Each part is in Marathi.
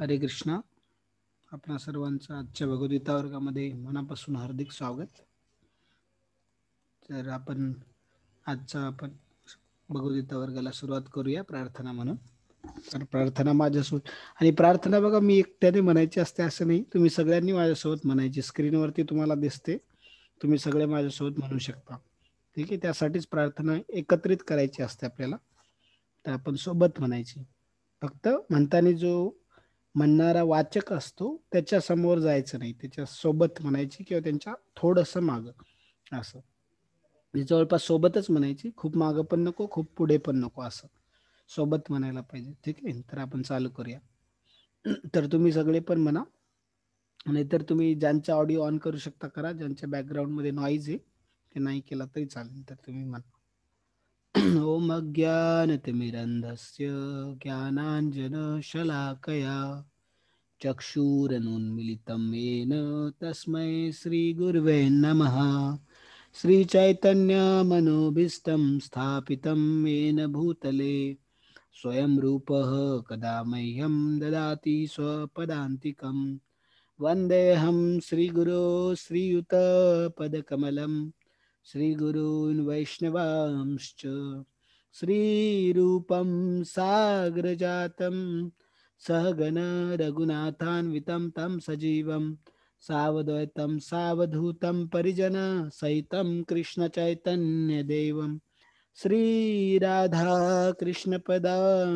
हरे कृष्णा आपणा सर्वांचं आजच्या भगवद्गीता वर्गामध्ये मनापासून हार्दिक स्वागत तर आपण आजचा आपण भगवद्गीता वर्गाला सुरुवात करूया प्रार्थना म्हणून तर प्रार्थना माझ्यासोबत आणि प्रार्थना बघा मी एकट्याने म्हणायची असते असं नाही तुम्ही सगळ्यांनी माझ्यासोबत म्हणायची स्क्रीनवरती तुम्हाला दिसते तुम्ही सगळे माझ्यासोबत म्हणू शकता ठीक आहे त्यासाठीच प्रार्थना एकत्रित करायची असते आपल्याला तर आपण सोबत म्हणायची फक्त म्हणताना जो म्हणणारा वाचक असतो त्याच्या समोर जायचं नाही त्याच्या सोबत म्हणायची किंवा त्यांच्या थोडस माग असं म्हणजे जवळपास सोबतच म्हणायची खूप मागं पण नको खूप पुढे पण नको असं सोबत म्हणायला पाहिजे ठीक आहे तर आपण चालू करूया तर तुम्ही सगळे पण म्हणा नाहीतर तुम्ही ज्यांचा ऑडिओ ऑन करू शकता करा ज्यांच्या बॅकग्राऊंडमध्ये नॉईज आहे ते नाही केला तरी चालेल तर तुम्ही म्हणा ॐ ज्ञानांजन शलाकया चक्षुरनुन्मिलितं येन तस्मै श्रीगुर्वे नमः श्रीचैतन्यमनोभीष्टं स्थापितं येन भूतले स्वयं रूपः कदा मह्यं ददाति स्वपदान्तिकं वन्देऽहं श्रीगुरो श्रीयुतपदकमलम् श्रीगुरून् वैष्णवांश्च श्रीरूपं साग्रजातं सहगन रघुनाथान्वितं तं सजीवं सावद्वैतं सावधूतं सहितं कृष्णचैतन्यदेवं श्रीराधाकृष्णपदां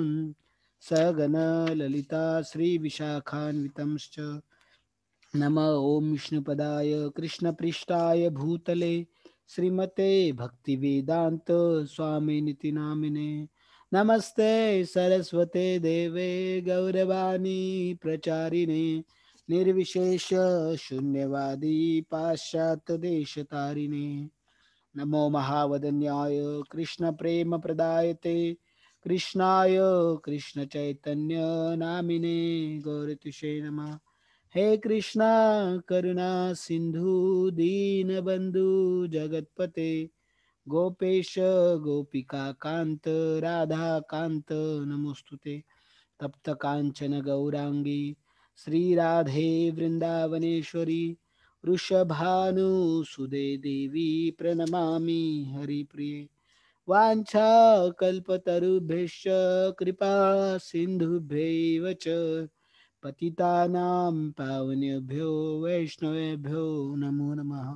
सगन ललिता श्रीविशाखान्वितंश्च नम ॐ विष्णुपदाय कृष्णपृष्टाय भूतले श्रीमते भक्तिवेदान्त स्वामिनिति नामिने नमस्ते सरस्वते देवे गौरवाणी प्रचारिणे निर्विशेष शून्यवादी पाश्चात्यदेशतारिणे नमो महावदन्याय कृष्णप्रेमप्रदायते कृष्णाय कृष्ण चैतन्य नामिने गौरतुषे नमः हे कृष्णा करुणा सिंधू दीनबंधू जगतपते गोपेश गोपिका कांत राधा कांत नमोस्तुते तप्त गौरांगी श्रीराधे वृंदावनेश्वरी सुदे देवी प्रणमामि हरिप्रिये वाञ्छा कल्पतरुभ्यश्च कृपा सिन्धुभ्यैव च पतितानां पावनेभ्यो वैष्णवेभ्यो नमो नमः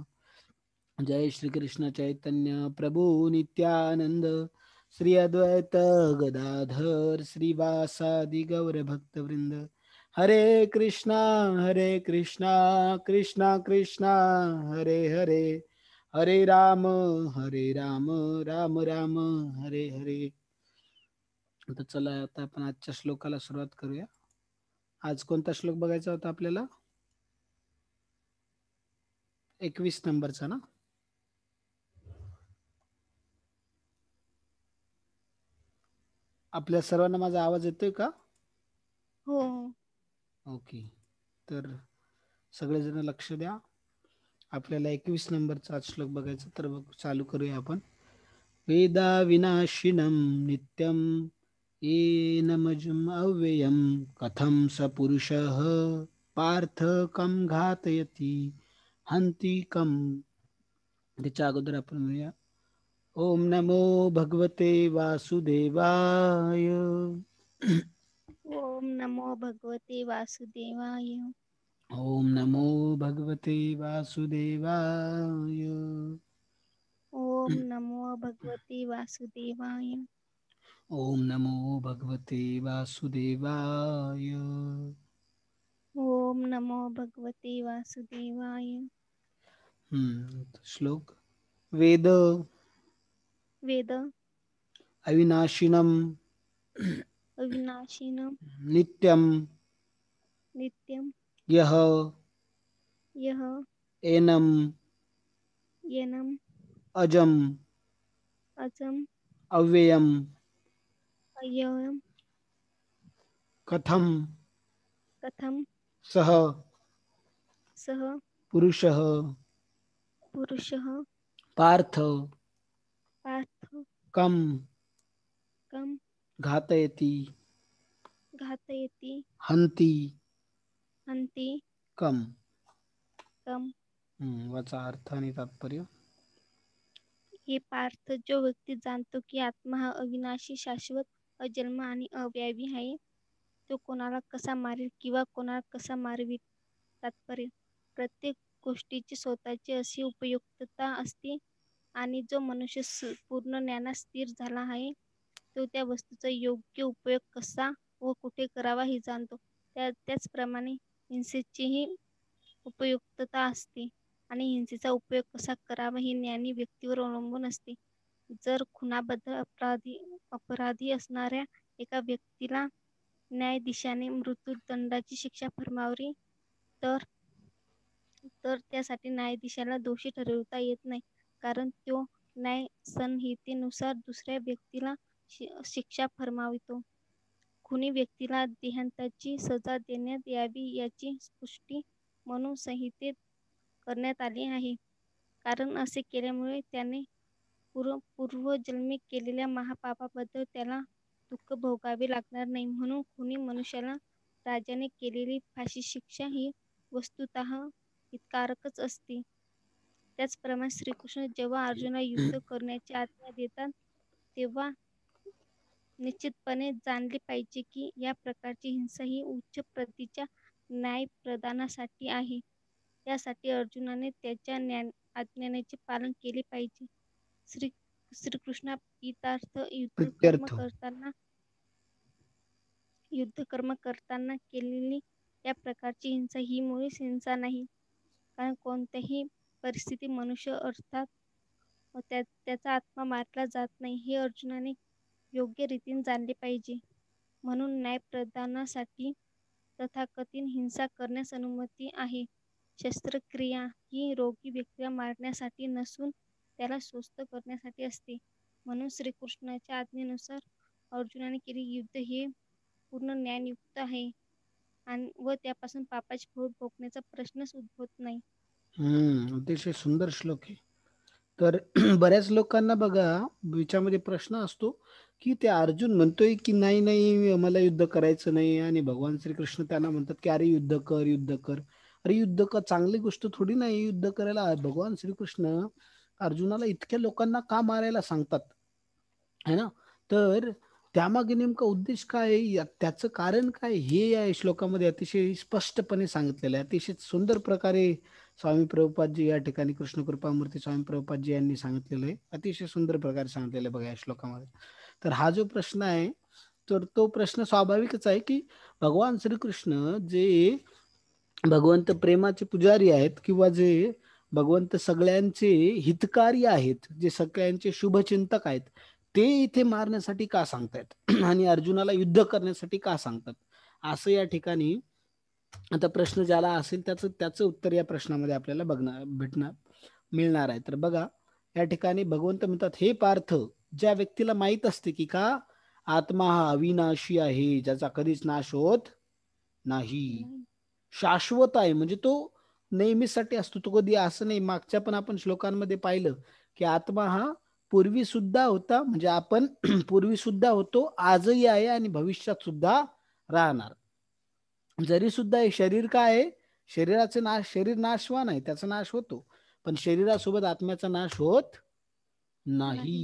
जय श्री कृष्ण चैतन्य प्रभु नित्यानंद श्री अद्वैत गदाधर श्रीवासादि गौर हरे कृष्णा हरे कृष्णा कृष्णा कृष्णा हरे हरे हरे राम हरे राम राम राम हरे हरे तो चला आता आपण आजच्या श्लोकाला सुरुवात करूया आज कोणता श्लोक बघायचा होता आपल्याला एकवीस नंबरचा ना आपल्या सर्वांना माझा आवाज येतोय का हो ओके तर सगळेजण लक्ष द्या आपल्याला एकवीस नंबरचा आज श्लोक बघायचा तर बघ चालू करूया आपण वेदा विनाशिनम नित्यम एनमजम् अव्ययं कथम स पुरुषः पार्थ कम घातयती हंती कम त्याच्या अगोदर आपण ओम नमो भगवते वासुदेवाय ओम नमो भगवते वासुदेवाय ओम नमो भगवते वासुदेवाय ओम नमो भगवते वासुदेवाय ओम नमो भगवते वासुदेवाय ओम नमो भगवते वासुदेवाय श्लोक वेद वेद अविनाशिनम अविनाशिनम नित्यम नित्यम यह यह एनम एनम अजम अजम अव्ययम वयं कथं कथं सः सः पुरुषः पुरुषः पार्थ पार्थ कं कं घातयति घातयति हन्ति हन्ति कं कं हम्म, वाचा अर्थ तात्पर्य हे पार्थ जो व्यक्ती जाणतो की आत्मा अविनाशी शाश्वत अजन्म आणि अव्यावी आहे तो कोणाला कसा मारेल किंवा कोणाला कसा मारवी तात्पर्य प्रत्येक गोष्टीची स्वतःची अशी उपयुक्तता असते आणि जो मनुष्य पूर्ण ज्ञानात स्थिर झाला आहे तो त्या वस्तूचा योग्य उपयोग कसा व कुठे करावा हे जाणतो त्या त्याचप्रमाणे हिंसेचीही उपयुक्तता असते आणि हिंसेचा उपयोग कसा करावा हे ज्ञानी व्यक्तीवर अवलंबून असते जर खुनाबद्दल अपराधी अपराधी असणाऱ्या एका व्यक्तीला न्यायाधीशाने मृत्यूदंडाची शिक्षा फरमावली तर तर त्यासाठी न्यायाधीशाला दोषी ठरवता येत नाही कारण तो न्याय संहितेनुसार दुसऱ्या व्यक्तीला शिक्षा फरमावितो खुनी व्यक्तीला देहांताची सजा देण्यात यावी याची पुष्टी म्हणून संहितेत करण्यात आली आहे कारण असे केल्यामुळे त्याने पूर्व पूर्वजन्मी केलेल्या महापापाबद्दल त्याला दुःख भोगावे लागणार नाही म्हणून कोणी मनुष्याला राजाने केलेली फाशी शिक्षा ही वस्तुतः हितकारकच असते त्याचप्रमाणे श्रीकृष्ण जेव्हा अर्जुना युद्ध करण्याची आज्ञा देतात तेव्हा निश्चितपणे जाणले पाहिजे की या प्रकारची हिंसा ही उच्च प्रतीच्या न्याय प्रदानासाठी आहे त्यासाठी अर्जुनाने त्याच्या ज्ञान आज्ञानाचे पालन केले पाहिजे श्री श्रीकृष्णा पितार्थ युद्ध कर्म करताना युद्ध कर्म करताना केलेली या प्रकारची हिंसा ही मुळीच हिंसा नाही कारण कोणत्याही परिस्थिती मनुष्य अर्थात त्याचा आत्मा मारला जात नाही हे अर्जुनाने योग्य रीतीने जाणले पाहिजे म्हणून न्याय प्रदानासाठी तथाकथित हिंसा करण्यास अनुमती आहे शस्त्रक्रिया ही रोगी व्यक्तीला मारण्यासाठी नसून त्याला स्वस्त करण्यासाठी असते म्हणून श्रीकृष्णाच्या आज्ञेनुसार अर्जुनाने केले युद्ध हे पूर्ण ज्ञानयुक्त आहे आणि व त्यापासून पापाची फळ भोगण्याचा प्रश्नच उद्भवत नाही अतिशय सुंदर श्लोक आहे तर बऱ्याच लोकांना बघा विचारमध्ये प्रश्न असतो की ते अर्जुन म्हणतोय की नाही नाही मला युद्ध करायचं नाही आणि भगवान श्रीकृष्ण त्यांना म्हणतात की अरे युद्ध कर युद्ध कर अरे युद्ध कर चांगली गोष्ट थोडी नाही युद्ध करायला भगवान श्रीकृष्ण अर्जुनाला इतक्या लोकांना का मारायला सांगतात है ना तर त्यामागे नेमका उद्देश काय त्याचं कारण काय हे या श्लोकामध्ये अतिशय स्पष्टपणे सांगितलेलं आहे अतिशय सुंदर प्रकारे स्वामी प्रभुपादजी या ठिकाणी कृष्ण कृपामूर्ती स्वामी प्रभुपादजी यांनी सांगितलेलं आहे अतिशय सुंदर प्रकारे सांगितलेलं आहे बघा या श्लोकामध्ये तर हा जो प्रश्न आहे तर तो प्रश्न स्वाभाविकच आहे की भगवान श्रीकृष्ण जे भगवंत प्रेमाचे पुजारी आहेत किंवा जे भगवंत सगळ्यांचे हितकारी आहेत जे सगळ्यांचे शुभचिंतक आहेत ते इथे मारण्यासाठी का सांगतायत आणि अर्जुनाला युद्ध करण्यासाठी का सांगतात असं या ठिकाणी आता प्रश्न ज्याला असेल त्याचं त्याचं उत्तर या प्रश्नामध्ये आपल्याला बघणार भेटणार मिळणार आहे तर बघा या ठिकाणी भगवंत म्हणतात हे पार्थ ज्या व्यक्तीला माहीत असते की का आत्मा हा अविनाशी आहे ज्याचा कधीच नाश होत नाही शाश्वत आहे म्हणजे तो नेहमीसाठी असतो तो कधी असं नाही मागच्या पण आपण श्लोकांमध्ये पाहिलं की आत्मा हा पूर्वी सुद्धा होता म्हणजे आपण पूर्वी सुद्धा होतो आजही आहे आणि भविष्यात सुद्धा राहणार जरी सुद्धा हे शरीर काय आहे शरीराचे नाश शरीर नाशवान आहे त्याचा नाश होतो पण शरीरासोबत आत्म्याचा नाश होत नाही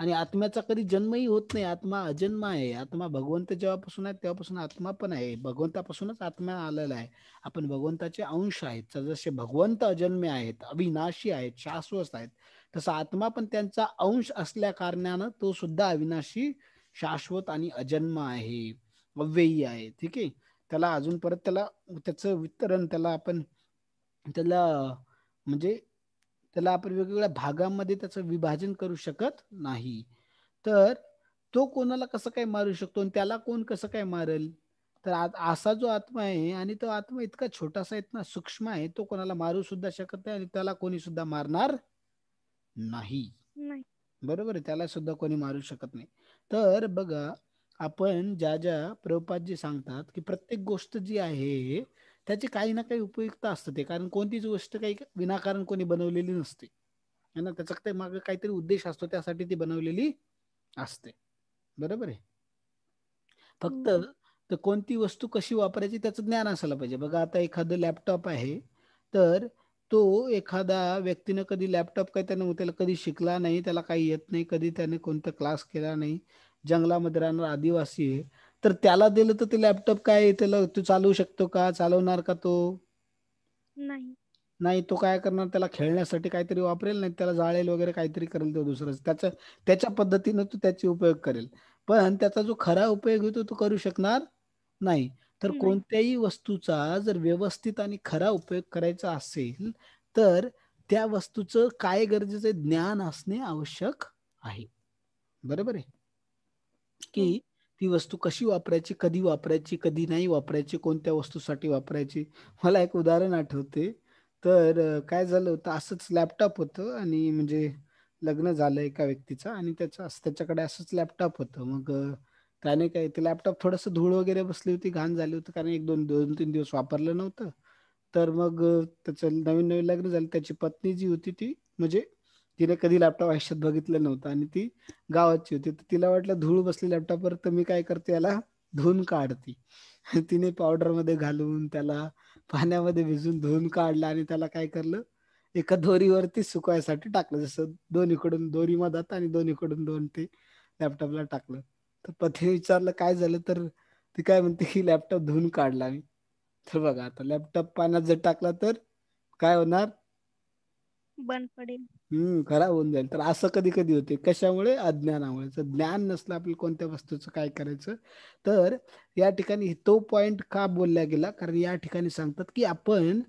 आणि आत्म्याचा कधी जन्मही होत नाही आत्मा अजन्म आहे आत्मा भगवंत जेव्हापासून आहे तेव्हापासून आत्मा पण आहे भगवंतापासूनच आत्मा आलेला आहे आपण भगवंताचे अंश आहेत जसे भगवंत अजन्मे आहेत अविनाशी आहेत शाश्वत आहेत तसा आत्मा पण त्यांचा अंश असल्या कारणानं तो सुद्धा अविनाशी शाश्वत आणि अजन्म आहे अव्ययी आहे ठीक आहे त्याला अजून परत त्याला त्याचं वितरण त्याला आपण त्याला म्हणजे त्याला आपण वेगवेगळ्या भागामध्ये त्याचं विभाजन करू शकत नाही तर तो कोणाला कसं काय मारू शकतो आणि त्याला कोण कसं काय मारेल तर असा जो आत्मा आहे आणि तो आत्मा इतका छोटासा इतका सूक्ष्म आहे तो कोणाला मारू सुद्धा शकत नाही आणि त्याला कोणी सुद्धा मारणार नाही बरोबर आहे त्याला सुद्धा कोणी मारू शकत नाही तर बघा आपण ज्या ज्या प्रभुपाद जी सांगतात की प्रत्येक गोष्ट जी आहे त्याची काही ना काही उपयुक्त असते ते कारण कोणतीच गोष्ट काही विनाकारण कोणी बनवलेली नसते है ना त्याचा काही मागे काहीतरी उद्देश असतो त्यासाठी ती बनवलेली असते बरोबर आहे फक्त हो. तर कोणती वस्तू कशी वापरायची त्याचं ज्ञान असायला पाहिजे बघा आता एखादं लॅपटॉप आहे तर तो एखादा व्यक्तीनं कधी लॅपटॉप काही त्यानं त्याला कधी शिकला नाही त्याला काही येत नाही कधी त्याने कोणता क्लास केला नाही जंगलामध्ये राहणारा आदिवासी तर त्याला दिलं तर ते लॅपटॉप काय त्याला तू चालवू शकतो का चालवणार का तो नाही नाही तो काय करणार त्याला खेळण्यासाठी काहीतरी वापरेल नाही त्याला जाळेल वगैरे काहीतरी करेल तो दुसरं त्याचा त्याच्या पद्धतीनं तू त्याचा उपयोग करेल पण त्याचा जो खरा उपयोग होतो तो करू शकणार नाही तर कोणत्याही वस्तूचा जर व्यवस्थित आणि खरा उपयोग करायचा असेल तर त्या वस्तूचं काय गरजेचं ज्ञान असणे आवश्यक आहे बरोबर आहे की ती वस्तू कशी वापरायची कधी वापरायची कधी नाही वापरायची कोणत्या वस्तूसाठी वापरायची मला एक उदाहरण आठवते तर काय झालं होतं असंच लॅपटॉप होतं आणि म्हणजे लग्न झालं एका व्यक्तीचं आणि त्याचं त्याच्याकडे असंच लॅपटॉप होतं मग त्याने काय ते लॅपटॉप थोडंसं धूळ वगैरे बसली होती घाण झाली होती कारण एक दोन दोन तीन दिवस वापरलं नव्हतं तर मग त्याचं नवीन नवीन लग्न झालं त्याची पत्नी जी होती ती म्हणजे तिने कधी लॅपटॉप आयुष्यात बघितलं नव्हतं आणि ती गावाची होती तर तिला वाटलं धूळ बसली लॅपटॉपवर तर मी काय करते याला धुवून काढते तिने पावडरमध्ये घालून त्याला पाण्यामध्ये भिजून धुवून काढला आणि त्याला काय करलं एका दोरीवरती सुकवायसाठी टाकलं जसं दोन्हीकडून दोरी मधात आणि दोन्हीकडून दोन ते लॅपटॉपला टाकलं तर पती विचारलं काय झालं तर ती काय म्हणते की लॅपटॉप धुवून काढला मी तर बघा आता लॅपटॉप पाण्यात जर टाकला तर काय होणार बंद पडेल हम्म खराब होऊन जाईल तर असं कधी कधी होते कशामुळे अज्ञानामुळे तर ज्ञान नसलं आपल्याला कोणत्या वस्तूचं काय करायचं तर या ठिकाणी तो पॉइंट का बोलला गेला कारण या ठिकाणी सांगतात की आपण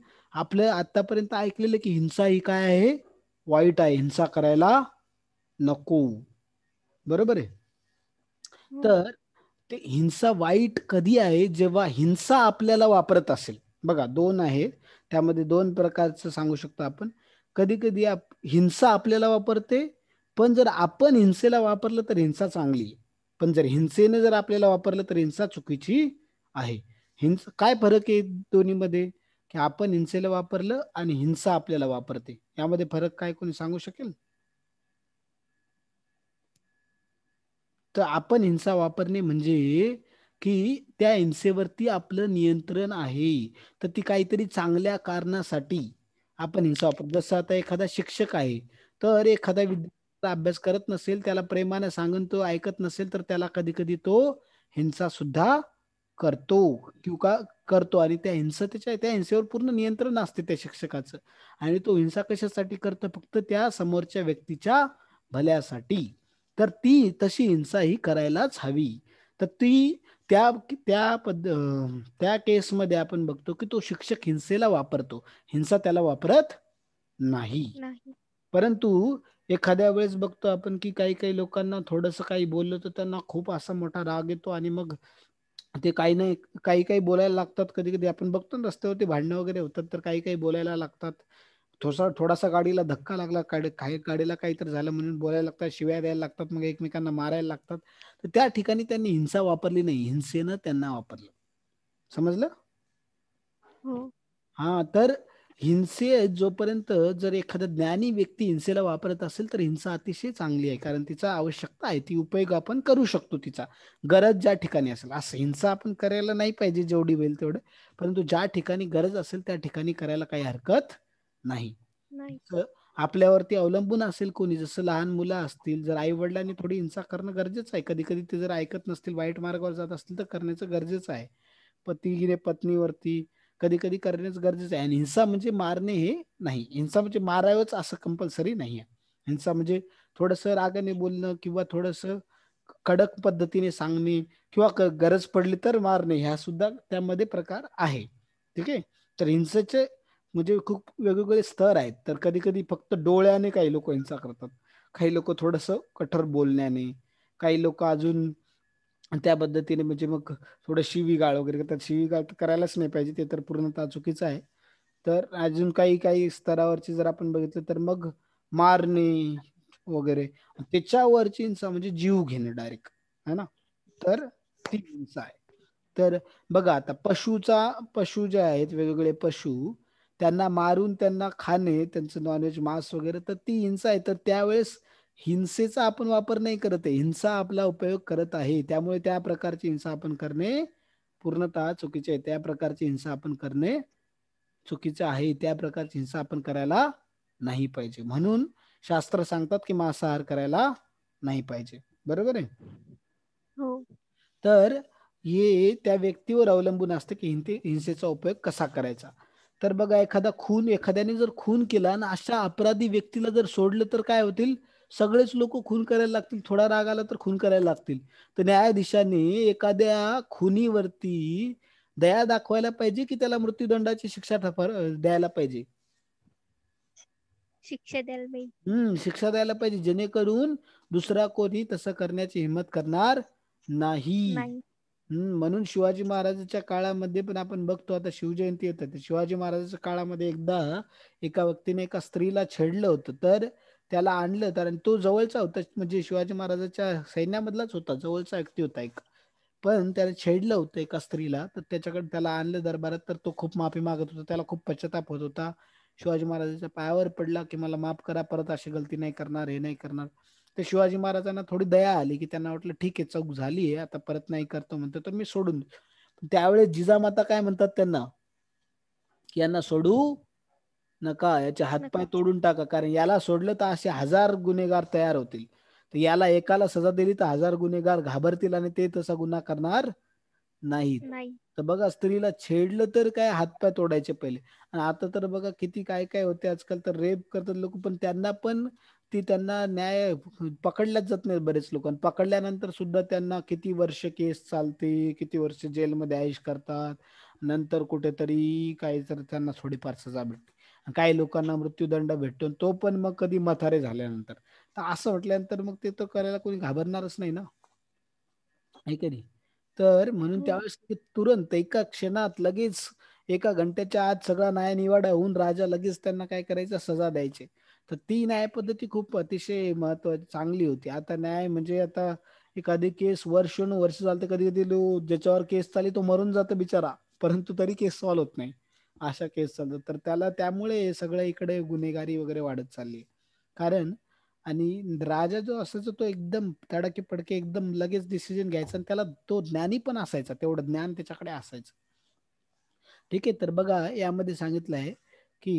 आपलं आतापर्यंत ऐकलेलं की हिंसा ही काय आहे वाईट आहे हिंसा करायला नको बरोबर आहे हो. तर ते हिंसा वाईट कधी आहे जेव्हा हिंसा आपल्याला वापरत असेल बघा दोन आहे त्यामध्ये दोन प्रकारचं सांगू शकतो आपण कधी कधी आप हिंसा आपल्याला वापरते पण जर आपण हिंसेला वापरलं तर हिंसा चांगली पण जर हिंसेने जर आपल्याला वापरलं तर हिंसा चुकीची आहे हिंस काय फरक आहे दोन्हीमध्ये की आपण हिंसेला वापरलं आणि हिंसा आपल्याला वापरते यामध्ये फरक काय कोणी सांगू शकेल तर आपण हिंसा वापरणे म्हणजे की त्या हिंसेवरती आपलं नियंत्रण आहे तर ती काहीतरी चांगल्या कारणासाठी आपण हिंसा जसं आता एखादा शिक्षक आहे तर एखादा विद्यार्थ्याचा अभ्यास करत नसेल त्याला प्रेमाने सांगून तो ऐकत नसेल तर त्याला कधी कधी तो हिंसा सुद्धा करतो किंवा करतो आणि त्या हिंसतेच्या त्या हिंसेवर पूर्ण नियंत्रण असते त्या शिक्षकाचं आणि तो हिंसा कशासाठी करतो फक्त त्या समोरच्या व्यक्तीच्या भल्यासाठी तर ती तशी हिंसा ही करायलाच हवी तर ती त्या त्या पद त्या केसमध्ये आपण बघतो की तो शिक्षक हिंसेला वापरतो हिंसा त्याला वापरत नाही परंतु एखाद्या वेळेस बघतो आपण की काही काही लोकांना थोडस काही बोललो तर त्यांना खूप असा मोठा राग येतो आणि मग ते काही नाही काही काही बोलायला लागतात कधी कधी आपण बघतो रस्त्यावरती भांडणं वगैरे होतात तर काही काही बोलायला लागतात थोडासा थोडासा गाडीला धक्का लागला गाडी काही गाडीला काहीतरी झालं म्हणून बोलायला लागतात शिव्या द्यायला लागतात मग एकमेकांना मारायला लागतात तर त्या ठिकाणी त्यांनी हिंसा वापरली नाही हिंसेनं त्यांना वापरलं समजलं हो. हा तर हिंसे जोपर्यंत जर एखादा ज्ञानी व्यक्ती हिंसेला वापरत असेल तर हिंसा अतिशय चांगली आहे कारण तिचा आवश्यकता आहे ती उपयोग आपण करू शकतो तिचा गरज ज्या ठिकाणी असेल असं हिंसा आपण करायला नाही पाहिजे जेवढी होईल तेवढे परंतु ज्या ठिकाणी गरज असेल त्या ठिकाणी करायला काही हरकत नाही आपल्यावरती अवलंबून असेल कोणी जसं लहान मुलं असतील जर आई वडिलांनी थोडी हिंसा करणं गरजेचं आहे कधी कधी ते जर ऐकत नसतील वाईट मार्गावर जात असतील तर करण्याचं गरजेचं आहे पतीने पत्नीवरती कधी कधी करण्याचं गरजेचं आहे आणि हिंसा म्हणजे मारणे हे नाही हिंसा म्हणजे मारावंच असं कंपल्सरी नाही आहे हिंसा म्हणजे थोडस रागाने बोलणं किंवा थोडस कडक पद्धतीने सांगणे किंवा गरज पडली तर मारणे ह्या सुद्धा त्यामध्ये प्रकार आहे ठीक आहे तर हिंसेचे म्हणजे खूप वेगवेगळे स्तर आहेत तर कधी कधी फक्त डोळ्याने काही लोक हिंसा करतात काही लोक थोडस कठोर बोलण्याने काही लोक अजून त्या पद्धतीने म्हणजे मग थोडं शिवीगाळ वगैरे करतात शिवीगाळ तर करायलाच नाही पाहिजे ते तर पूर्णतः चुकीचं आहे तर अजून काही काही स्तरावरची जर आपण बघितलं तर मग मारणे वगैरे त्याच्यावरची हिंसा म्हणजे जीव घेणे डायरेक्ट है ना तर ती हिंसा आहे तर बघा आता पशुचा पशु जे आहेत वेगवेगळे पशु त्यांना मारून त्यांना खाणे त्यांचं नॉनव्हेज मांस वगैरे तर ती हिंसा आहे तर त्यावेळेस हिंसेचा आपण वापर नाही करत आहे हिंसा आपला उपयोग करत आहे त्यामुळे त्या प्रकारची हिंसा आपण करणे पूर्णतः चुकीचे आहे त्या प्रकारची हिंसा आपण करणे चुकीचं आहे त्या प्रकारची हिंसा आपण करायला नाही पाहिजे म्हणून शास्त्र सांगतात की मांसाहार करायला नाही पाहिजे बरोबर आहे हो. तर हे त्या व्यक्तीवर अवलंबून असतं की हिंसेचा उपयोग कसा करायचा तर बघा एखादा खून एखाद्याने जर खून केला आणि अशा अपराधी व्यक्तीला जर सोडलं तर काय होतील सगळेच लोक खून करायला लागतील थोडा राग आला तर खून करायला लागतील तर न्यायाधीशाने एखाद्या खुनीवरती दया दाखवायला पाहिजे की त्याला मृत्यूदंडाची शिक्षा द्यायला पाहिजे शिक्षा द्यायला पाहिजे हम्म शिक्षा द्यायला पाहिजे जेणेकरून दुसरा कोणी तसं करण्याची हिंमत करणार नाही म्हणून शिवाजी महाराजाच्या काळामध्ये पण आपण बघतो आता शिवजयंती येते शिवाजी महाराजाच्या काळामध्ये एकदा एका व्यक्तीने एका स्त्रीला छेडलं होतं तर त्याला आणलं तर आणि तो जवळचा होता म्हणजे शिवाजी महाराजाच्या सैन्यामधलाच होता जवळचा व्यक्ती होता एक पण त्याने छेडलं होतं एका स्त्रीला तर त्याच्याकडे त्याला आणलं दरबारात तर तो खूप माफी मागत होता त्याला खूप पश्चाताप होत होता शिवाजी महाराजांच्या पायावर पडला की मला माफ करा परत अशी गलती नाही करणार हे नाही करणार तर शिवाजी महाराजांना थोडी दया आली की त्यांना वाटलं ठीक आहे चौक झाली आहे आता परत नाही करतो म्हणतो तर मी सोडून त्यावेळेस जिजामाता काय म्हणतात त्यांना की यांना सोडू नका याचे हातपाय तोडून टाका कारण याला सोडलं तर असे हजार गुन्हेगार तयार होतील तर याला एकाला सजा दिली तर हजार गुन्हेगार घाबरतील आणि ते तसा गुन्हा करणार नाही तर बघा स्त्रीला छेडलं तर काय हातपाय तोडायचे पहिले आणि आता तर बघा किती काय काय होते आजकाल तर रेप करतात लोक पण त्यांना पण ती त्यांना न्याय पकडल्याच जात नाही बरेच लोक पकडल्यानंतर सुद्धा त्यांना किती वर्ष केस चालते किती वर्ष जेलमध्ये आयुष करतात नंतर कुठेतरी काही जर त्यांना थोडीफार सजा भेटते काही लोकांना मृत्यूदंड भेटतो तो पण मग कधी मथारे झाल्यानंतर तर असं म्हटल्यानंतर मग ते तर करायला कोणी घाबरणारच नाही ना नाही तर म्हणून हो. त्यावेळेस तुरंत एका क्षणात लगेच एका घंट्याच्या आत सगळा न्याय निवाडा होऊन राजा लगेच त्यांना काय करायचं सजा द्यायची तर ती न्याय पद्धती खूप अतिशय महत्व चांगली होती आता न्याय म्हणजे आता एखादी केस वर्ष वर्ष चालते कधी कधी ज्याच्यावर केस चालली तो मरून जातो बिचारा परंतु तरी केस सॉल्व्ह होत नाही अशा केस चालतात तर त्याला त्यामुळे सगळ्या इकडे गुन्हेगारी वगैरे वाढत चालली कारण आणि राजा जो असायचा तो एकदम तडाके पडके एकदम लगेच डिसिजन घ्यायचा आणि त्याला तो ज्ञानी पण असायचा तेवढं ज्ञान त्याच्याकडे असायचं ठीक आहे तर बघा यामध्ये सांगितलं आहे की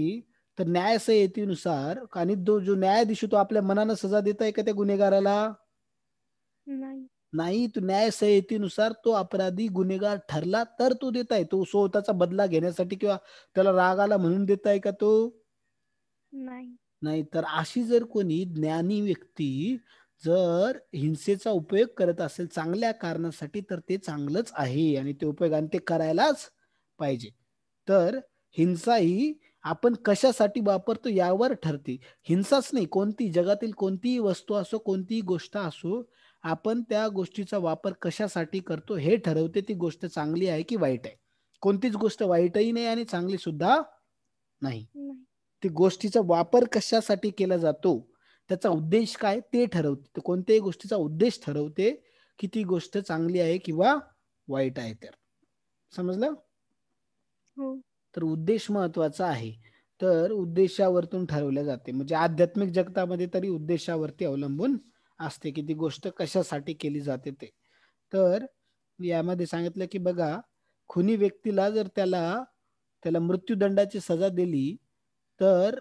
तर न्यायसंहितेनुसार आणि जो जो न्यायाधीश तो आपल्या मनानं सजा देत आहे का त्या गुन्हेगाराला नाही तो न्यायसंहितेनुसार तो अपराधी गुन्हेगार ठरला तर तो देत आहे तो स्वतःचा बदला घेण्यासाठी किंवा त्याला राग आला म्हणून देत आहे का तो नाही तर अशी जर कोणी ज्ञानी व्यक्ती जर हिंसेचा उपयोग करत असेल चांगल्या कारणासाठी तर ते चांगलंच आहे आणि ते उपयोग आणि ते करायलाच पाहिजे तर हिंसा ही आपण कशासाठी वापरतो यावर ठरते हिंसाच नाही कोणती जगातील कोणतीही वस्तू असो कोणतीही गोष्ट असो आपण त्या गोष्टीचा वापर कशासाठी करतो हे ठरवते ती गोष्ट चांगली आहे की वाईट आहे कोणतीच गोष्ट वाईटही नाही आणि चांगली सुद्धा नाही ती गोष्टीचा वापर कशासाठी केला जातो त्याचा उद्देश काय ते ठरवते कोणत्याही गोष्टीचा उद्देश ठरवते की ती गोष्ट चांगली आहे किंवा वाईट आहे तर समजलं हो. तर उद्देश महत्वाचा आहे तर उद्देशावरतून ठरवल्या जाते म्हणजे आध्यात्मिक जगतामध्ये तरी उद्देशावरती अवलंबून असते की ती गोष्ट कशासाठी केली जाते ते तर यामध्ये सांगितलं की बघा खुनी व्यक्तीला जर त्याला त्याला मृत्यूदंडाची सजा दिली तर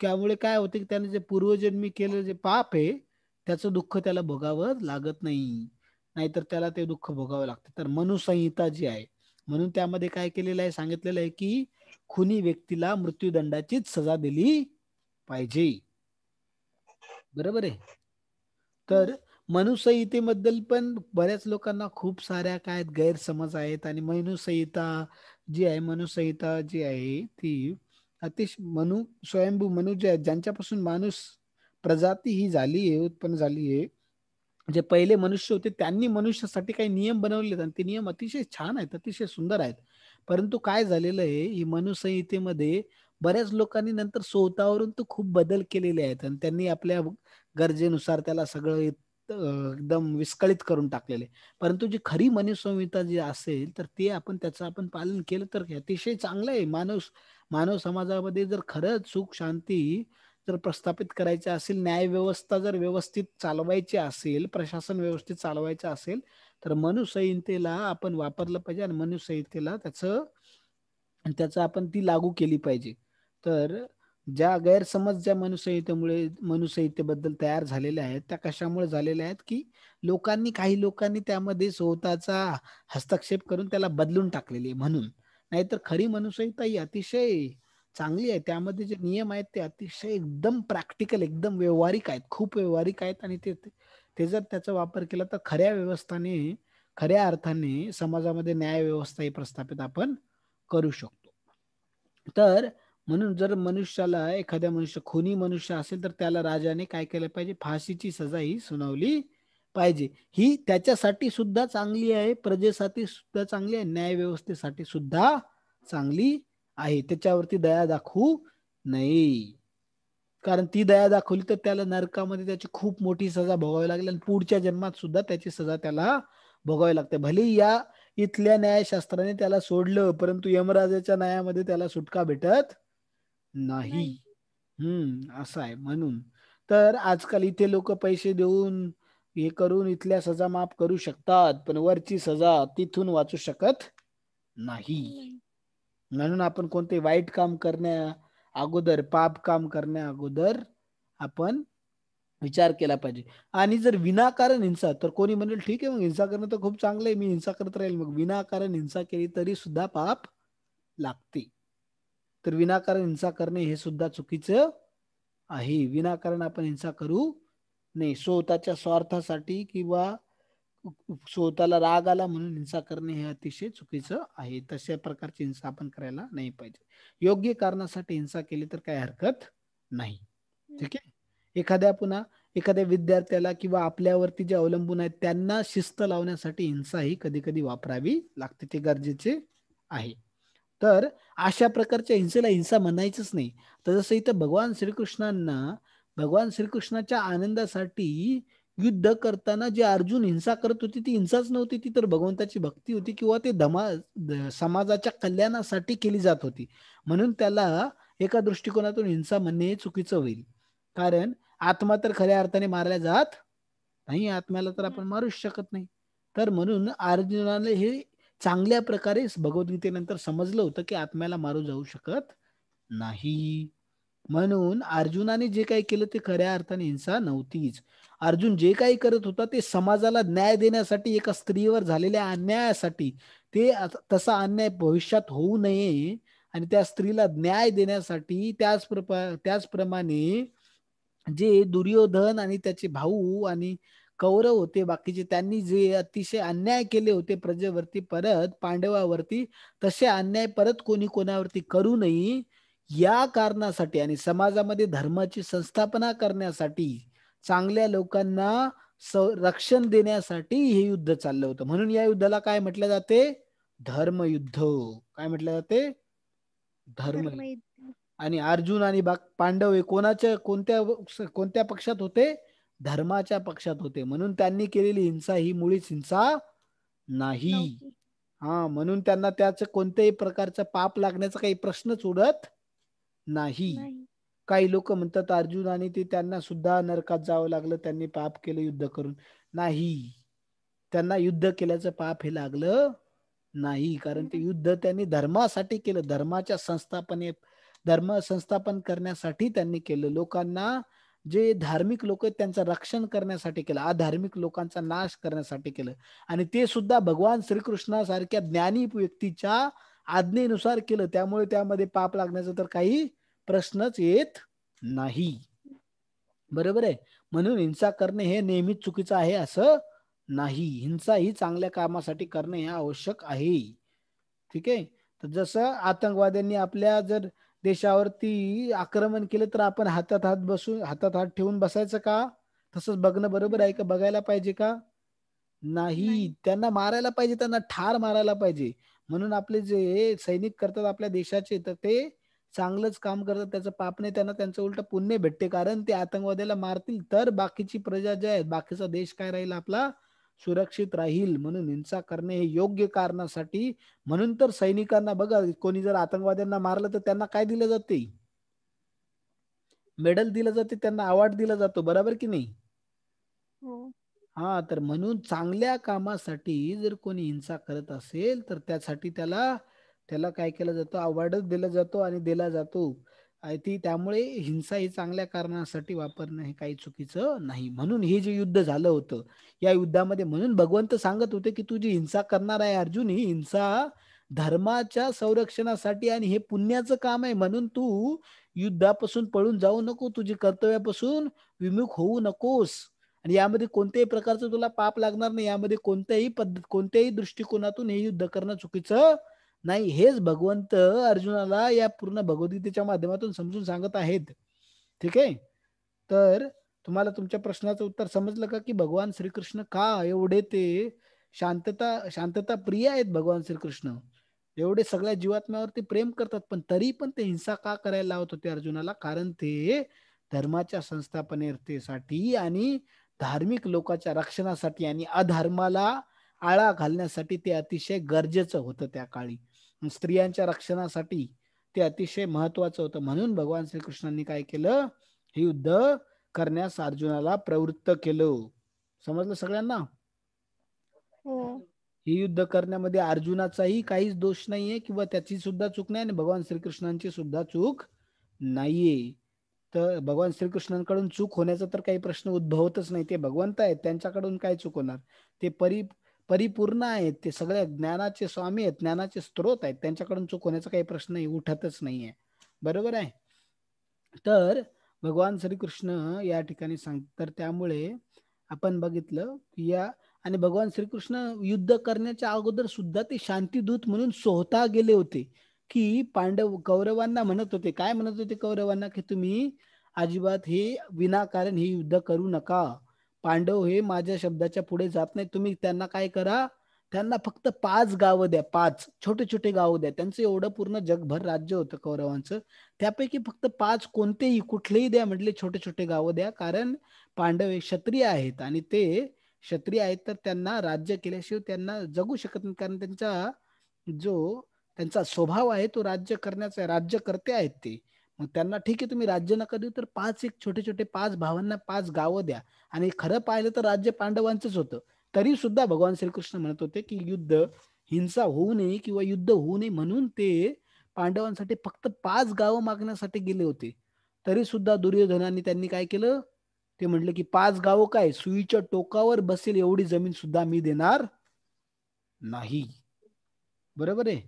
त्यामुळे काय होते की त्याने जे पूर्वजन्मी केलेलं जे पाप आहे त्याचं दुःख त्याला भोगावं लागत नाही नाहीतर त्याला ते दुःख भोगावं लागतं तर मनुसंहिता जी आहे म्हणून त्यामध्ये काय केलेलं आहे सांगितलेलं आहे की खुनी व्यक्तीला मृत्यूदंडाचीच सजा दिली पाहिजे बरोबर आहे तर मनुसंहितेबद्दल पण बऱ्याच लोकांना खूप साऱ्या काय गैरसमज आहेत आणि मनुसंहिता जी आहे मनुसंहिता जी आहे ती अतिशय मनु स्वयंभू मनु ज्यांच्यापासून माणूस प्रजाती ही झाली आहे उत्पन्न झाली आहे जे पहिले मनुष्य होते त्यांनी मनुष्यासाठी काही नियम बनवले आहेत आणि ते नियम अतिशय छान आहेत अतिशय सुंदर आहेत परंतु काय झालेलं आहे ही मनुसंहितेमध्ये बऱ्याच लोकांनी नंतर स्वतःवरून तो खूप बदल केलेले आहेत आणि त्यांनी आपल्या गरजेनुसार त्याला सगळं एकदम विस्कळीत करून टाकलेले परंतु जी खरी मनुसंहिता जी असेल तर ते आपण त्याचं आपण पालन केलं तर अतिशय चांगलं आहे माणूस मानव समाजामध्ये जर खरंच सुख शांती जर प्रस्थापित करायचे असेल न्याय व्यवस्था जर व्यवस्थित चालवायची असेल प्रशासन व्यवस्थित चालवायचं असेल तर मनुसंहितेला आपण वापरलं पाहिजे आणि मनुसंहितेला त्याचं त्याचं आपण ती लागू केली पाहिजे तर ज्या गैरसमज ज्या मनुसंहितेमुळे मनुसंहितेबद्दल तयार झालेल्या आहेत त्या कशामुळे झालेल्या आहेत की लोकांनी काही लोकांनी त्यामध्ये स्वतःचा हस्तक्षेप करून त्याला बदलून टाकलेली म्हणून नाहीतर खरी मनुसंहिता ही अतिशय चांगली आहे त्यामध्ये जे नियम आहेत ते अतिशय एकदम प्रॅक्टिकल एकदम व्यवहारिक आहेत खूप व्यवहारिक आहेत आणि ते ते जर त्याचा वापर केला तर खऱ्या व्यवस्थाने खऱ्या अर्थाने समाजामध्ये न्याय व्यवस्था ही प्रस्थापित आपण करू शकतो तर म्हणून जर मनुष्याला एखाद्या मनुष्य खुनी मनुष्य असेल तर त्याला राजाने काय केलं पाहिजे फाशीची सजा ही सुनावली पाहिजे ही त्याच्यासाठी सुद्धा चांगली आहे प्रजेसाठी सुद्धा चांगली आहे न्याय व्यवस्थेसाठी सुद्धा चांगली आहे त्याच्यावरती दया दाखवू नाही कारण ती दया दाखवली तर त्याला नरकामध्ये त्याची खूप मोठी सजा भोगावी लागेल आणि पुढच्या जन्मात सुद्धा त्याची सजा त्याला भोगावी लागते भले या इथल्या न्यायशास्त्राने त्याला सोडलं परंतु यमराजाच्या न्यायामध्ये त्याला सुटका भेटत नाही हम्म असं आहे म्हणून तर आजकाल इथे लोक पैसे देऊन हे करून इथल्या सजा माफ करू शकतात पण वरची सजा तिथून वाचू शकत नाही म्हणून आपण कोणते वाईट काम करण्या अगोदर पाप काम करण्या अगोदर आपण विचार केला पाहिजे आणि जर विनाकारण हिंसा तर कोणी म्हणेल ठीक आहे मग हिंसा करणं तर खूप चांगलं आहे मी हिंसा करत राहील मग विनाकारण हिंसा केली तरी सुद्धा पाप लागते तर विनाकारण हिंसा करणे हे सुद्धा चुकीचं आहे विनाकारण आपण हिंसा करू नाही स्वतःच्या स्वार्थासाठी किंवा स्वतःला राग आला म्हणून हिंसा करणे हे अतिशय चुकीचं आहे तशा प्रकारची हिंसा आपण करायला नाही पाहिजे योग्य कारणासाठी हिंसा केली तर काही हरकत नाही ठीक आहे एखाद्या पुन्हा एखाद्या विद्यार्थ्याला किंवा आपल्यावरती जे अवलंबून आहेत त्यांना शिस्त लावण्यासाठी हिंसा ही कधी कधी वापरावी लागते ते गरजेचे आहे तर अशा प्रकारच्या हिंसेला हिंसा म्हणायचंच नाही तर जसं इथं भगवान श्रीकृष्णांना भगवान श्रीकृष्णाच्या आनंदासाठी युद्ध करताना जे अर्जुन हिंसा करत होती ती हिंसाच नव्हती ती तर भगवंताची भक्ती होती किंवा ते धमा समाजाच्या कल्याणासाठी केली जात होती म्हणून त्याला एका दृष्टिकोनातून हिंसा म्हणणे हे चुकीचं होईल कारण आत्मा तर खऱ्या अर्थाने मारल्या जात नाही आत्म्याला तर आपण मारूच शकत नाही तर म्हणून अर्जुनाने हे चांगल्या प्रकारे भगवद्गीतेनंतर समजलं होतं की आत्म्याला मारू जाऊ शकत नाही म्हणून अर्जुनाने जे काही केलं ते खऱ्या अर्थाने हिंसा नव्हतीच अर्जुन जे काही करत होता ते समाजाला न्याय देण्यासाठी एका स्त्रीवर झालेल्या अन्यायासाठी ते तसा अन्याय भविष्यात होऊ नये आणि त्या स्त्रीला न्याय देण्यासाठी त्याच त्याचप्रमाणे जे दुर्योधन आणि त्याचे भाऊ आणि कौरव होते बाकीचे त्यांनी जे अतिशय अन्याय केले होते प्रजेवरती परत पांडवावरती तसे अन्याय परत कोणी कोणावरती करू नये या कारणासाठी आणि समाजामध्ये धर्माची संस्थापना करण्यासाठी चांगल्या लोकांना रक्षण देण्यासाठी हे युद्ध चाललं होतं म्हणून या युद्धाला काय म्हटलं जाते धर्मयुद्ध काय म्हटलं जाते धर्म आणि अर्जुन आणि पांडव हे कोणाच्या कोणत्या कोणत्या पक्षात होते धर्माच्या पक्षात होते म्हणून त्यांनी केलेली हिंसा ही मुळीच हिंसा नाही हा म्हणून त्यांना त्याच कोणत्याही प्रकारचा पाप लागण्याचा काही प्रश्नच उडत नाही काही लोक म्हणतात अर्जुन आणि ते त्यांना सुद्धा नरकात जावं लागलं त्यांनी पाप केलं युद्ध करून नाही त्यांना युद्ध केल्याचं पाप हे लागलं नाही कारण ते युद्ध त्यांनी धर्मासाठी केलं धर्माच्या संस्थापने धर्म संस्थापन करण्यासाठी त्यांनी केलं लोकांना जे धार्मिक लोक आहेत त्यांचं रक्षण करण्यासाठी केलं अधार्मिक लोकांचा नाश करण्यासाठी केलं आणि ते सुद्धा भगवान श्रीकृष्णासारख्या ज्ञानी व्यक्तीच्या आज्ञेनुसार केलं त्यामुळे त्यामध्ये पाप लागण्याचं तर काही प्रश्नच येत नाही बरोबर आहे म्हणून हिंसा करणे हे नेहमीच चुकीचं आहे असं नाही हिंसा ही चांगल्या कामासाठी करणे हे आवश्यक आहे ठीक आहे तर जसं आतंकवाद्यांनी आपल्या जर देशावरती आक्रमण केलं तर आपण हातात हात बसून हातात हात ठेवून बसायचं का तसंच बघणं बरोबर आहे का बघायला पाहिजे का नाही त्यांना मारायला पाहिजे त्यांना ठार मारायला पाहिजे म्हणून आपले जे सैनिक करतात आपल्या देशाचे तर ते चांगलंच काम करतात त्याचं पाप नाही त्यांना त्यांचं उलट पुण्य भेटते कारण ते आतंकवाद्याला मारतील तर बाकीची प्रजा जे आहेत बाकीचा देश काय राहील आपला सुरक्षित राहील म्हणून हिंसा करणे हे योग्य कारणासाठी म्हणून तर सैनिकांना बघा कोणी जर आतंकवाद्यांना मारलं तर त्यांना काय दिलं जाते मेडल दिलं जाते त्यांना अवॉर्ड दिला जातो बरोबर की नाही हो. हा तर म्हणून चांगल्या कामासाठी जर कोणी हिंसा करत असेल तर त्यासाठी त्याला त्याला काय केलं जातं अवॉर्डच दिला जातो आणि दिला जातो ती त्यामुळे हिंसा ही चांगल्या कारणासाठी वापरणं हे काही चुकीचं नाही म्हणून हे जे युद्ध झालं होतं या युद्धामध्ये म्हणून भगवंत सांगत होते की तू जी हिंसा करणार आहे अर्जुन ही हिंसा धर्माच्या संरक्षणासाठी आणि हे पुण्याचं काम आहे म्हणून तू युद्धापासून पळून जाऊ नको तुझी कर्तव्यापासून विमुख होऊ नकोस आणि यामध्ये कोणत्याही प्रकारचं तुला पाप लागणार नाही यामध्ये कोणत्याही पद्धत कोणत्याही दृष्टिकोनातून हे युद्ध करणं चुकीचं नाही हेच भगवंत अर्जुनाला या पूर्ण भगवद्गीतेच्या माध्यमातून समजून सांगत आहेत ठीक आहे तर तुम्हाला तुमच्या प्रश्नाचं उत्तर समजलं का की भगवान श्रीकृष्ण का एवढे ते शांतता शांतता प्रिय आहेत भगवान श्रीकृष्ण एवढे सगळ्या जीवात्म्यावरती प्रेम करतात पण तरी पण ते हिंसा का करायला लावत होते अर्जुनाला कारण ते धर्माच्या संस्थापनेतेसाठी आणि धार्मिक लोकांच्या रक्षणासाठी आणि अधर्माला आळा घालण्यासाठी ते अतिशय गरजेचं होतं त्या काळी स्त्रियांच्या रक्षणासाठी ते अतिशय महत्वाचं होतं म्हणून भगवान श्रीकृष्णांनी काय केलं हे युद्ध करण्यास अर्जुनाला प्रवृत्त केलं समजलं सगळ्यांना हो. हे युद्ध करण्यामध्ये अर्जुनाचाही काहीच दोष नाहीये किंवा त्याची सुद्धा चूक नाही आणि भगवान श्रीकृष्णांची सुद्धा चूक नाहीये तर भगवान श्रीकृष्णांकडून चूक होण्याचा तर काही प्रश्न उद्भवतच नाही ते भगवंत आहेत त्यांच्याकडून काय चूक होणार ते परी परिपूर्ण आहेत ते सगळ्या ज्ञानाचे स्वामी आहेत ज्ञानाचे स्त्रोत आहेत त्यांच्याकडून होण्याचा काही प्रश्न उठतच नाहीये बरोबर आहे तर भगवान श्रीकृष्ण या ठिकाणी सांग तर त्यामुळे आपण बघितलं की या आणि भगवान श्रीकृष्ण युद्ध करण्याच्या अगोदर सुद्धा ते शांतीदूत म्हणून सोहता गेले होते की पांडव कौरवांना म्हणत होते काय म्हणत होते कौरवांना की तुम्ही अजिबात हे विनाकारण हे युद्ध करू नका पांडव हे माझ्या शब्दाच्या पुढे जात नाही तुम्ही त्यांना काय करा त्यांना फक्त पाच गावं द्या पाच छोटे छोटे गावं द्या त्यांचं एवढं पूर्ण जगभर राज्य होतं कौरवांचं त्यापैकी फक्त पाच कोणतेही कुठलेही द्या म्हटले छोटे छोटे गावं द्या कारण पांडव हे क्षत्रिय आहेत आणि ते क्षत्रिय आहेत तर त्यांना राज्य केल्याशिवाय त्यांना जगू शकत नाही कारण त्यांचा जो त्यांचा स्वभाव आहे तो राज्य करण्याचा राज्य करते आहेत ते मग त्यांना ठीक आहे तुम्ही राज्य नका देऊ तर पाच एक छोटे छोटे पाच भावांना पाच गावं द्या आणि खरं पाहिलं तर राज्य पांडवांचंच होतं तरी सुद्धा भगवान श्रीकृष्ण म्हणत होते की युद्ध हिंसा होऊ नये किंवा युद्ध होऊ नये म्हणून ते पांडवांसाठी फक्त पाच गावं मागण्यासाठी गेले होते तरी सुद्धा दुर्योधनाने त्यांनी काय केलं ते म्हटलं की पाच गावं काय सुईच्या टोकावर बसेल एवढी जमीन सुद्धा मी देणार नाही बरोबर आहे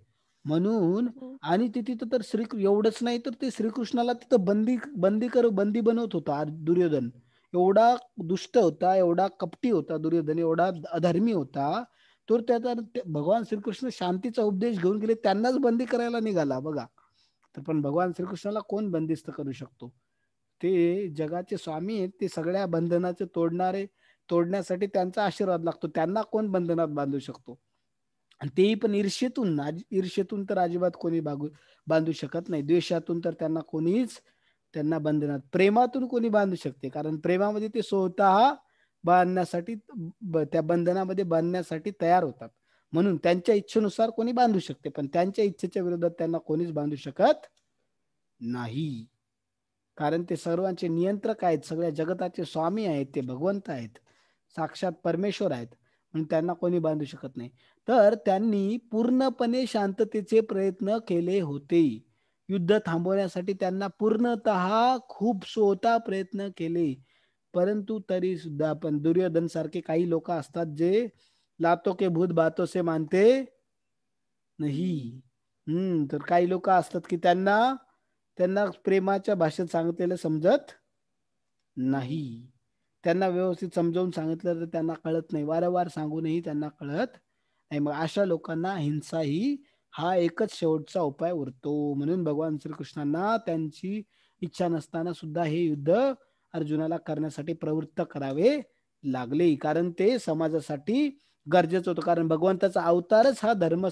म्हणून हो. आणि ते तिथं तर श्री एवढंच नाही तर ते श्रीकृष्णाला तिथं बंदी बंदी कर बंदी बनवत होता दुर्योधन एवढा दुष्ट होता एवढा कपटी होता दुर्योधन एवढा अधर्मी होता तर त्याचा भगवान श्रीकृष्ण शांतीचा उपदेश घेऊन गेले त्यांनाच बंदी करायला निघाला बघा तर पण भगवान श्रीकृष्णाला कोण बंदिस्त करू शकतो ते जगाचे स्वामी आहेत ते सगळ्या बंधनाचे तोडणारे तोडण्यासाठी त्यांचा आशीर्वाद लागतो त्यांना कोण बंधनात बांधू शकतो आणि तेही पण ईर्षेतून ईर्षेतून तर अजिबात कोणी बांधू बांधू शकत नाही द्वेषातून तर त्यांना कोणीच त्यांना बंधनात प्रेमातून कोणी बांधू शकते कारण प्रेमामध्ये ते स्वतः बांधण्यासाठी त्या बंधनामध्ये बांधण्यासाठी तयार होतात म्हणून त्यांच्या इच्छेनुसार कोणी बांधू शकते पण त्यांच्या इच्छेच्या विरोधात त्यांना कोणीच बांधू शकत नाही कारण ते सर्वांचे नियंत्रक आहेत सगळ्या जगताचे स्वामी आहेत ते भगवंत आहेत साक्षात परमेश्वर आहेत म्हणून त्यांना कोणी बांधू शकत नाही तर त्यांनी पूर्णपणे शांततेचे प्रयत्न केले होते युद्ध थांबवण्यासाठी त्यांना पूर्णत खूप स्वतः प्रयत्न केले परंतु तरी सुद्धा पण दुर्योधन सारखे काही लोक असतात जे लातो के भूत बातो मानते नाही हम्म तर काही लोक असतात की त्यांना त्यांना प्रेमाच्या भाषेत सांगितलेलं समजत नाही त्यांना व्यवस्थित समजावून सांगितलं तर त्यांना कळत नाही वारंवार सांगूनही त्यांना कळत नाही मग अशा लोकांना हिंसा ही हा एकच शेवटचा उपाय उरतो म्हणून भगवान श्रीकृष्णांना त्यांची इच्छा नसताना सुद्धा हे युद्ध अर्जुनाला करण्यासाठी प्रवृत्त करावे लागले कारण ते समाजासाठी गरजेचं होतं कारण भगवंताचा अवतारच हा धर्म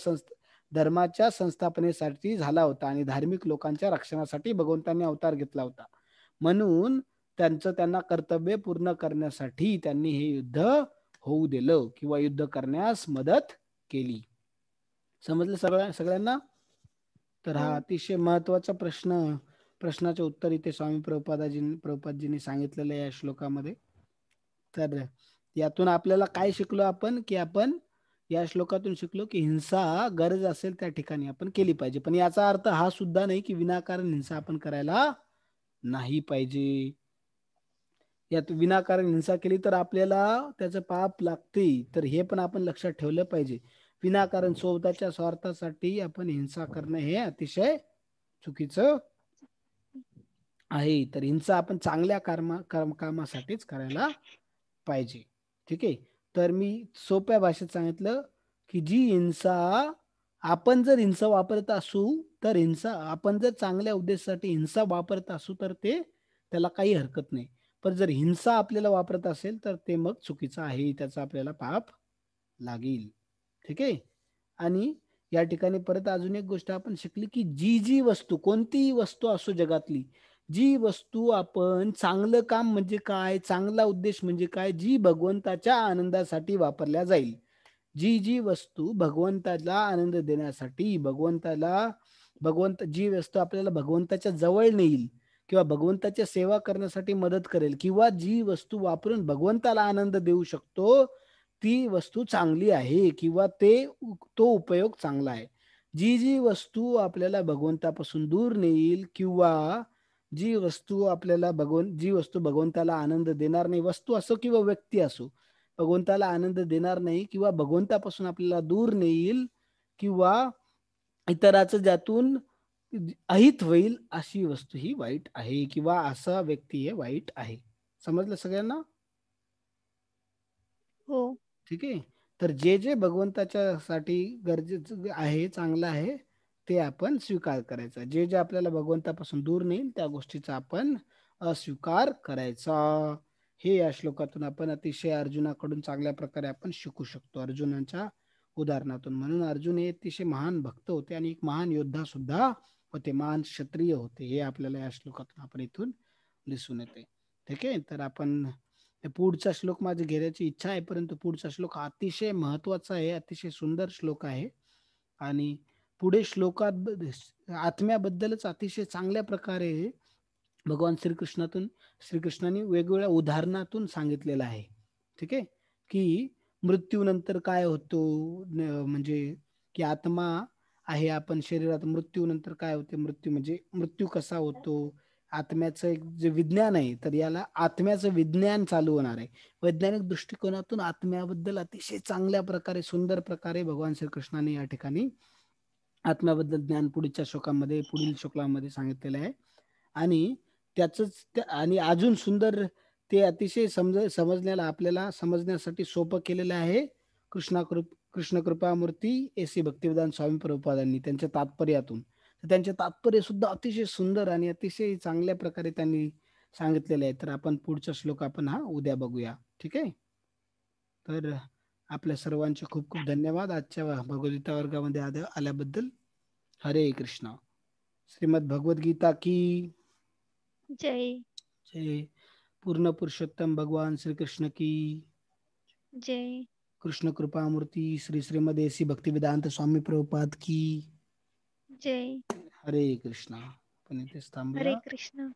धर्माच्या संस्थापनेसाठी झाला होता आणि धार्मिक लोकांच्या रक्षणासाठी भगवंतांनी अवतार घेतला होता म्हणून त्यांचं त्यांना कर्तव्य पूर्ण करण्यासाठी त्यांनी हे युद्ध होऊ दिलं किंवा युद्ध करण्यास मदत केली समजलं सगळ्या सगळ्यांना तर हा हो. अतिशय महत्वाचा प्रश्न प्रश्नाचे उत्तर इथे स्वामी प्रभुपादाजी प्रभुपादजींनी सांगितलेलं या श्लोकामध्ये तर यातून आपल्याला काय शिकलो आपण की आपण या श्लोकातून शिकलो की हिंसा गरज असेल त्या ठिकाणी आपण केली पाहिजे पण याचा अर्थ हा सुद्धा नाही की विनाकारण हिंसा आपण करायला नाही पाहिजे यात विनाकारण हिंसा केली तर आपल्याला त्याचं पाप लागते तर हे पण आपण लक्षात ठेवलं पाहिजे विनाकारण स्वतःच्या स्वार्थासाठी आपण हिंसा करणं हे अतिशय चुकीचं आहे तर हिंसा आपण चांगल्या कर्मा कामासाठीच करायला पाहिजे ठीक आहे तर मी सोप्या भाषेत सांगितलं की जी हिंसा आपण जर हिंसा वापरत असू तर हिंसा आपण जर चांगल्या उद्देशासाठी हिंसा वापरत असू तर ते त्याला काही हरकत नाही पण जर हिंसा आपल्याला वापरत असेल तर ते मग चुकीचं आहे त्याचा आपल्याला पाप लागेल ठीक आहे आणि या ठिकाणी परत अजून एक गोष्ट आपण शिकली की जी जी वस्तू कोणतीही वस्तू असो जगातली जी वस्तू आपण चांगलं काम म्हणजे काय चांगला उद्देश म्हणजे काय जी भगवंताच्या आनंदासाठी वापरल्या जाईल जी जी वस्तू भगवंताला आनंद देण्यासाठी भगवंताला भगवंत जी वस्तू आपल्याला भगवंताच्या जवळ नेईल किंवा भगवंताच्या सेवा करण्यासाठी मदत करेल किंवा जी वस्तू वापरून भगवंताला आनंद देऊ शकतो ती वस्तू चांगली आहे किंवा ते तो उपयोग चांगला आहे जी जी वस्तू आपल्याला भगवंतापासून दूर नेईल किंवा जी वस्तू आपल्याला भगवंत जी वस्तू भगवंताला आनंद देणार नाही वस्तू असो किंवा व्यक्ती असो भगवंताला आनंद देणार नाही किंवा भगवंतापासून आपल्याला दूर नेईल किंवा इतराचं ज्यातून अहित होईल अशी वस्तू ही वाईट आहे किंवा असा व्यक्ती हे वाईट आहे समजलं सगळ्यांना हो ठीक आहे तर जे जे भगवंताच्या साठी गरजेचं आहे चांगलं आहे ते आपण स्वीकार करायचा जे जे आपल्याला भगवंतापासून दूर नेईल त्या गोष्टीचा आपण अस्वीकार करायचा हे या श्लोकातून आपण अतिशय अर्जुनाकडून चांगल्या प्रकारे आपण शिकू शकतो अर्जुनाच्या उदाहरणातून म्हणून अर्जुन हे अतिशय महान भक्त होते आणि एक महान योद्धा सुद्धा होते महान क्षत्रिय होते हे आपल्याला या श्लोकातून आपण इथून दिसून येते ठीक आहे तर आपण पुढचा श्लोक माझी घेण्याची इच्छा आहे परंतु पुढचा श्लोक अतिशय महत्वाचा आहे अतिशय सुंदर श्लोक आहे आणि पुढे श्लोकात आत्म्याबद्दलच अतिशय चांगल्या प्रकारे भगवान श्रीकृष्णातून श्रीकृष्णाने वेगवेगळ्या उदाहरणातून सांगितलेलं आहे ठीक आहे की मृत्यूनंतर काय होतो म्हणजे की आत्मा आहे आपण शरीरात मृत्यूनंतर काय होते मृत्यू म्हणजे मृत्यू कसा होतो आत्म्याचं एक जे विज्ञान आहे तर याला आत्म्याचं विज्ञान चालू होणार आहे वैज्ञानिक दृष्टिकोनातून आत्म्याबद्दल अतिशय चांगल्या प्रकारे सुंदर प्रकारे भगवान श्रीकृष्णाने या ठिकाणी आत्म्याबद्दल ज्ञान पुढच्या शोकामध्ये पुढील शोकामध्ये सांगितलेलं आहे आणि त्याच आणि अजून सुंदर ते अतिशय समज समजण्याला आपल्याला समजण्यासाठी सोपं केलेलं आहे कृष्णा कृप मूर्ती एस सी भक्तिविधान स्वामी प्रभुपादांनी त्यांच्या तात्पर्यातून त्यांचे तात्पर्य सुद्धा अतिशय सुंदर आणि अतिशय चांगल्या प्रकारे त्यांनी सांगितलेले आहे तर आपण पुढचा श्लोक आपण हा उद्या बघूया ठीक आहे तर आपल्या सर्वांचे खूप खूप धन्यवाद आजच्या भगवद्गीता वर्गामध्ये आल्याबद्दल हरे कृष्ण श्रीमद भगवद्गीता की जय जय पूर्ण पुरुषोत्तम भगवान श्री कृष्ण की जय कृष्ण कृपामूर्ती श्री श्रीमद एसी वेदांत स्वामी प्रभुपाद की जय हरे कृष्णा पण इथेच स्तंभ हरे कृष्णा